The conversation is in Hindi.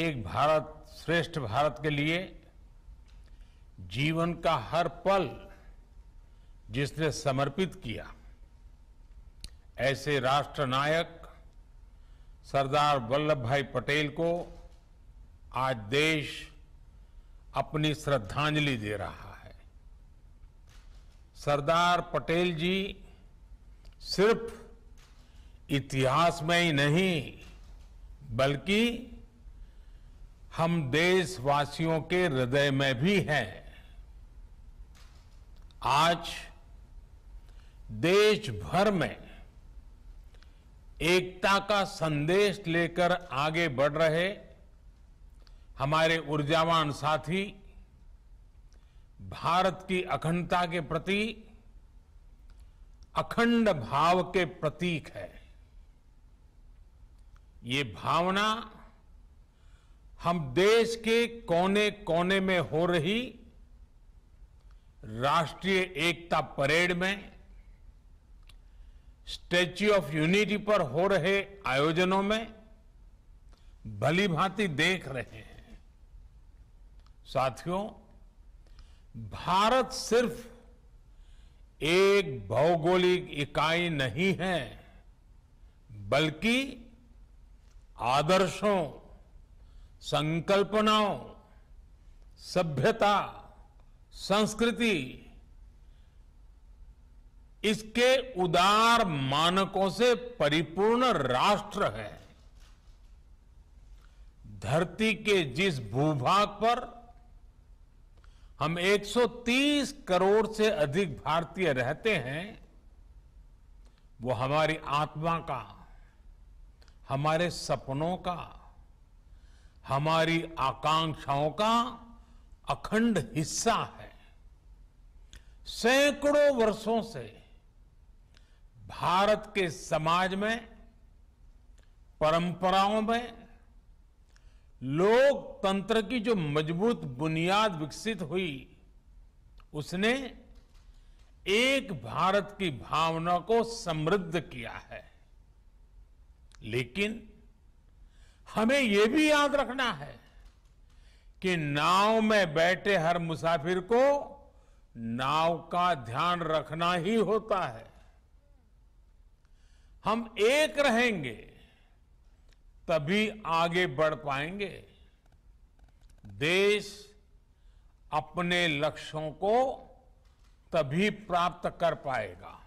एक भारत श्रेष्ठ भारत के लिए जीवन का हर पल जिसने समर्पित किया ऐसे राष्ट्रनायक सरदार वल्लभ भाई पटेल को आज देश अपनी श्रद्धांजलि दे रहा है सरदार पटेल जी सिर्फ इतिहास में ही नहीं बल्कि हम देशवासियों के हृदय में भी हैं आज देश भर में एकता का संदेश लेकर आगे बढ़ रहे हमारे ऊर्जावान साथी भारत की अखंडता के प्रति अखंड भाव के प्रतीक है ये भावना हम देश के कोने कोने में हो रही राष्ट्रीय एकता परेड में स्टैच्यू ऑफ यूनिटी पर हो रहे आयोजनों में भली भांति देख रहे हैं साथियों भारत सिर्फ एक भौगोलिक इकाई नहीं है बल्कि आदर्शों संकल्पनाओं सभ्यता संस्कृति इसके उदार मानकों से परिपूर्ण राष्ट्र है धरती के जिस भूभाग पर हम 130 करोड़ से अधिक भारतीय रहते हैं वो हमारी आत्मा का हमारे सपनों का हमारी आकांक्षाओं का अखंड हिस्सा है सैकड़ों वर्षों से भारत के समाज में परंपराओं में लोकतंत्र की जो मजबूत बुनियाद विकसित हुई उसने एक भारत की भावना को समृद्ध किया है लेकिन हमें यह भी याद रखना है कि नाव में बैठे हर मुसाफिर को नाव का ध्यान रखना ही होता है हम एक रहेंगे तभी आगे बढ़ पाएंगे देश अपने लक्ष्यों को तभी प्राप्त कर पाएगा